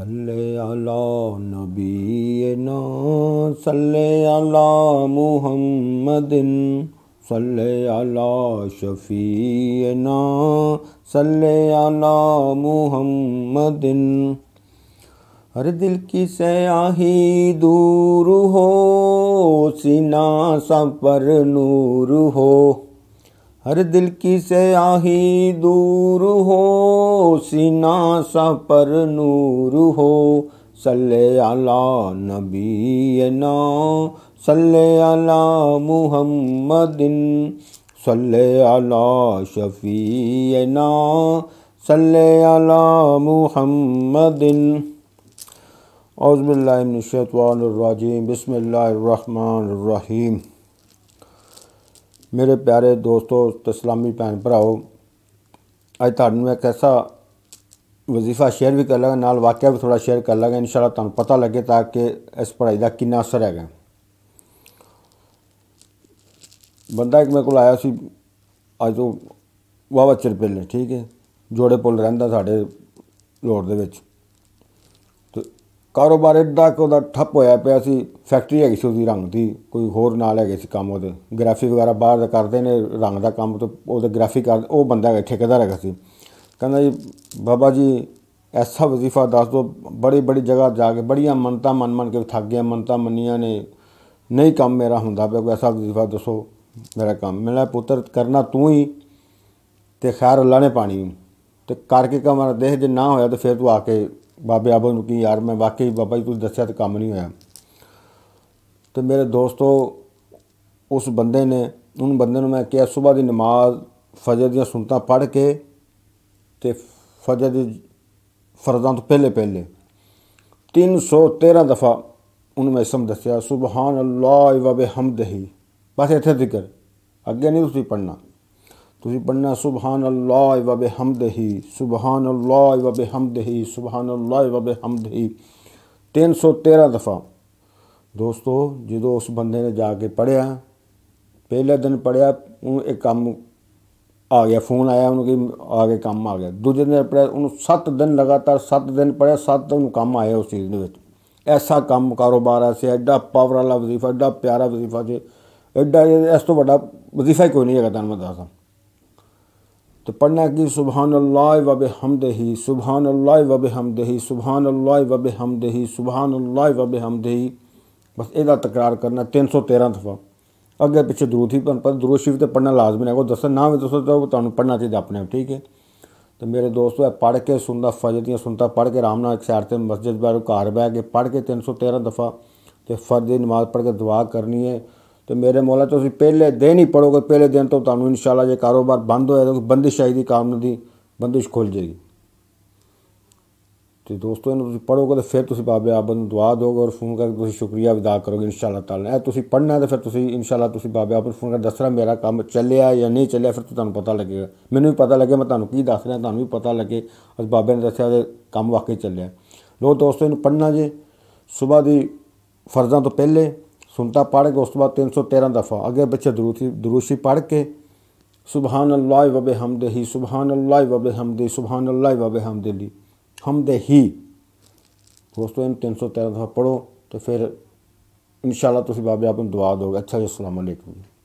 सल्ले नबीना सल्ले अला मुहम्मदिन सल्ले अला शफीना सल्ले अला मुहम्मदिन हर दिल की सयाही दूर हो सीना सब पर नूर हो हर दिल की से आही दूर हो सीना सा पर नूर हो सल्ले आला नबी ना सल्ले आला मुहम्मदिन सल्ले आला शफी ना सल्ले आला मुहम्मदिन औज़बिल्लाशतवानरजीम बसमीम ਮੇਰੇ ਪਿਆਰੇ ਦੋਸਤੋ ਤਸਲਾਮੀ ਭੈਣ ਭਰਾਓ ਅੱਜ ਤੁਹਾਨੂੰ ਇੱਕ ਐਸਾ ਵਜ਼ੀਫਾ ਸ਼ੇਅਰ ਵੀ ਕਰ ਲਾਂਗਾ ਨਾਲ ਵਾਕਿਆ ਵੀ ਥੋੜਾ ਸ਼ੇਅਰ ਕਰ ਲਾਂਗਾ ਇਨਸ਼ਾਅੱਲਾ ਤੁਹਾਨੂੰ ਪਤਾ ਲੱਗੇ ਤਾਂ ਕਿ ਇਸ ਪੜਾਈ ਦਾ ਕਿੰਨਾ ਅਸਰ ਹੈਗਾ ਬੰਦਾ ਇੱਕ ਮੇਰੇ ਕੋਲ ਆਇਆ ਸੀ ਅੱਜ ਤੋਂ ਵਾਵਾ ਚਿਰ ਪਹਿਲੇ ਠੀਕ ਹੈ ਜੋੜੇ ਪੁੱਲ ਰਹਿੰਦਾ ਸਾਡੇ ਰੋਡ ਦੇ ਵਿੱਚ ਕਾਰੋਬਾਰ ਇੱਦਾਂ ਕੋ ਉਹਦਾ ਠੱਪ ਹੋਇਆ ਪਿਆ ਸੀ ਫੈਕਟਰੀ ਹੈਗੀ ਸੀ ਉਹਦੀ ਰੰਗ ਦੀ ਕੋਈ ਹੋਰ ਨਾਲ ਹੈਗੇ ਸੀ ਕੰਮ ਉਹਦੇ ਗ੍ਰਾਫਿਕ ਵਗੈਰਾ ਬਾਹਰ ਦਾ ਕਰਦੇ ਨੇ ਰੰਗ ਦਾ ਕੰਮ ਤੇ ਉਹਦੇ ਗ੍ਰਾਫਿਕ ਕਰਦੇ ਉਹ ਬੰਦਾ ਹੈਗਾ ਠੇਕੇਦਾਰ ਹੈਗਾ ਸੀ ਕਹਿੰਦਾ ਜੀ ਬਾਬਾ ਜੀ ਐਸਾ ਵਜ਼ੀਫਾ ਦੱਸ ਦੋ ਬੜੀ ਬੜੀ ਜਗ੍ਹਾ ਜਾ ਕੇ ਬੜੀਆਂ ਮੰਨਤਾ ਮਨ ਮਨ ਕੇ ਥੱਕ ਗਿਆ ਮੰਨਤਾ ਮੰਨੀਆਂ ਨੇ ਨਹੀਂ ਕੰਮ ਮੇਰਾ ਹੁੰਦਾ ਪਿਆ ਕੋਈ ਐਸਾ ਵਜ਼ੀਫਾ ਦੱਸੋ ਮੇਰਾ ਕੰਮ ਮੇਰਾ ਪੁੱਤਰ ਕਰਨਾ ਤੂੰ ਹੀ ਤੇ ਖੈਰ ਅੱਲਾ ਨੇ ਪਾਣੀ ਤੇ ਕਰਕੇ ਕਮਰ ਦੇਖ ਜੇ ਨਾ ਹੋਇਆ ਤਾਂ ਫਿਰ ਤੂੰ ਆ ਕੇ ਬਾਬੇ ਆਬਾ ਨੂੰ ਕਿ ਯਾਰ ਮੈਂ ਵਾਕਈ ਬਾਬਾ ਜੀ ਤੁਸੀਂ ਦੱਸਿਆ ਤੇ ਕੰਮ ਨਹੀਂ ਹੋਇਆ ਤੇ ਮੇਰੇ ਦੋਸਤੋ ਉਸ ਬੰਦੇ ਨੇ ਉਹਨੂੰ ਬੰਦੇ ਨੂੰ ਮੈਂ ਕਿਹਾ ਸਵੇਰ ਦੀ ਨਮਾਜ਼ ਫਜਰ ਦੀਆਂ ਸੁਨਤਾਂ ਪੜ੍ਹ ਕੇ ਤੇ ਫਜਰ ਦੇ ਫਰਜ਼ਾਂ ਤੋਂ ਪਹਿਲੇ ਪਹਿਲੇ 313 ਦਫਾ ਉਹਨੂੰ ਮੈਂ ਇਸਮ ਦੱਸਿਆ ਸੁਭਾਨ ਅੱਲਾਹ ਵਬਿਹਮਦਹੀ ਬਸ ਇੱਥੇ ਜ਼ਿਕਰ ਅੱਗੇ ਨਹੀਂ ਤੁਸੀਂ ਪੜਨਾ ਤੁਸੀਂ ਪੜਨਾ ਸੁਭਾਨ ਅੱਲਾਹ ਵ ਹਮਦਹੀ ਸੁਭਾਨ ਅੱਲਾਹ ਵ ਹਮਦਹੀ ਸੁਭਾਨ ਅੱਲਾਹ ਵ ਹਮਦਹੀ 313 ਦਫਾ ਦੋਸਤੋ ਜਦੋਂ ਉਸ ਬੰਦੇ ਨੇ ਜਾ ਕੇ ਪੜਿਆ ਪਹਿਲੇ ਦਿਨ ਪੜਿਆ ਉਹ ਇੱਕ ਕੰਮ ਆ ਗਿਆ ਫੋਨ ਆਇਆ ਉਹਨੂੰ ਕਿ ਆ ਕੇ ਕੰਮ ਆ ਗਿਆ ਦੂਜੇ ਦਿਨ ਪੜਿਆ ਉਹਨੂੰ 7 ਦਿਨ ਲਗਾਤਾਰ 7 ਦਿਨ ਪੜਿਆ 7 ਦਿਨ ਕੰਮ ਆਇਆ ਉਸ ਚੀਜ਼ ਦੇ ਵਿੱਚ ਐਸਾ ਕੰਮ ਕਾਰੋਬਾਰ ਆ ਐਡਾ ਪਾਵਰ ਵਾਲਾ ਵਜ਼ੀਫਾ ਐਡਾ ਪਿਆਰਾ ਵਜ਼ੀਫਾ ਜੇ ਐਡਾ ਇਸ ਤੋਂ ਵੱਡਾ ਵਜ਼ੀਫਾ ਕੋਈ ਨਹੀਂ ਹੈਗਾ ਤੁਹਾਨੂੰ ਮੈਂ ਦੱਸਾਂ ਤੇ ਪੜਨਾ ਕਿ ਸੁਭਾਨ ਅੱਲਾਹ ਵ ਬਿਹਮਦਹੀ ਸੁਭਾਨ ਅੱਲਾਹ ਵ ਬਿਹਮਦਹੀ ਸੁਭਾਨ ਅੱਲਾਹ ਵ ਬਿਹਮਦਹੀ ਸੁਭਾਨ ਅੱਲਾਹ ਵ ਬਿਹਮਦਹੀ ਬਸ ਇਹਦਾ ਤਕਰਾਰ ਕਰਨਾ 313 ਦਫਾ ਅੱਗੇ ਪਿੱਛੇ ਦਰੂਦ ਹੀ ਪਰ ਦਰੂਦ ਸ਼ਰੀਫ ਤੇ ਪੜਨਾ ਲਾਜ਼ਮੀ ਹੈ ਕੋ ਦੱਸਣ ਨਾ ਵੀ ਦੱਸੋ ਤਾਂ ਤੁਹਾਨੂੰ ਪੜਨਾ ਚਾਹੀਦਾ ਆਪਣੇ ਆਪ ਠੀਕ ਹੈ ਤੇ ਮੇਰੇ ਦੋਸਤੋ ਇਹ ਪੜ ਕੇ ਸੁਣਦਾ ਫਜਰ ਦੀਆਂ ਸੁਣਤਾ ਪੜ ਕੇ ਆਰਾਮ ਨਾਲ ਇੱਕ ਸਾਰ ਤੇ ਮਸਜਿਦ ਬਾਹਰ ਘਰ ਬੈ ਕੇ ਪੜ ਕੇ 313 ਦਫਾ ਤੇ ਫਰਜ਼ ਦੀ ਨਮਾਜ਼ ਪੜ ਕੇ ਦੁਆ ਕਰਨੀ ਹੈ ਤੇ ਮੇਰੇ ਮੌਲਾ ਤੁਸੀਂ ਪਹਿਲੇ ਦਿਨ ਹੀ ਪੜੋਗੇ ਪਹਿਲੇ ਦਿਨ ਤੋਂ ਤੁਹਾਨੂੰ ਇਨਸ਼ਾਅੱਲਾ ਜੇ ਕਾਰੋਬਾਰ ਬੰਦ ਹੋਇਆ ਤਾਂ ਬੰਦਿਸ਼ ਆਈ ਦੀ ਕਾਮ ਦੀ ਬੰਦਿਸ਼ ਖੁੱਲ ਜੇਗੀ ਤੇ ਦੋਸਤੋ ਇਹਨੂੰ ਤੁਸੀਂ ਪੜੋਗੇ ਤਾਂ ਫਿਰ ਤੁਸੀਂ ਬਾਬੇ ਆਬਦ ਨੂੰ ਦੁਆ ਦੋਗੇ ਔਰ ਫੋਨ ਕਰਕੇ ਤੁਸੀਂ ਸ਼ੁਕਰੀਆ ਵਿਦਾ ਕਰੋਗੇ ਇਨਸ਼ਾਅੱਲਾ ਤਾਲਾ ਇਹ ਤੁਸੀਂ ਪੜਨਾ ਤੇ ਫਿਰ ਤੁਸੀਂ ਇਨਸ਼ਾਅੱਲਾ ਤੁਸੀਂ ਬਾਬੇ ਆਬਦ ਫੋਨ ਕਰ ਦੱਸਣਾ ਮੇਰਾ ਕੰਮ ਚੱਲਿਆ ਜਾਂ ਨਹੀਂ ਚੱਲਿਆ ਫਿਰ ਤੁਹਾਨੂੰ ਪਤਾ ਲੱਗੇਗਾ ਮੈਨੂੰ ਵੀ ਪਤਾ ਲੱਗੇ ਮੈਂ ਤੁਹਾਨੂੰ ਕੀ ਦੱਸ ਰਿਹਾ ਤੁਹਾਨੂੰ ਵੀ ਪਤਾ ਲੱਗੇ ਅਸ ਬਾਬੇ ਨੇ ਦੱਸਿਆ ਤੇ ਕੰਮ ਵਾਕਈ ਚੱਲਿਆ ਲੋ ਦੋਸਤੋ ਇਹਨੂੰ ਪੜਨਾ ਜੇ ਸਵੇਰ ਦੀ ਫਰਜ਼ਾਂ ਤੋਂ ਪਹਿਲੇ ਸੁਨਤਾ ਪੜ ਕੇ ਉਸ ਤੋਂ ਬਾਅਦ 313 ਦਫਾ ਅੱਗੇ ਪਿੱਛੇ ਦਰੂਸੀ ਦਰੂਸੀ ਪੜ ਕੇ ਸੁਭਾਨ ਅੱਲਾਹ ਵਬੇ ਹੀ ਸੁਭਾਨ ਅੱਲਾਹ ਵਬੇ ਹਮਦਹੀ ਸੁਭਾਨ ਅੱਲਾਹ ਵਬੇ ਹਮਦਹੀ ਹਮਦਹੀ ਉਸ ਤੋਂ 313 ਦਫਾ ਪੜੋ ਤੇ ਫਿਰ ਇਨਸ਼ਾਅੱਲਾ ਤੁਸੀਂ ਬਾਬੇ ਆਪ ਨੂੰ ਦੁਆ ਦੋਗੇ ਅੱਛਾ ਜੀ ਅਸਲਾਮ ਅਲੈਕੁਮ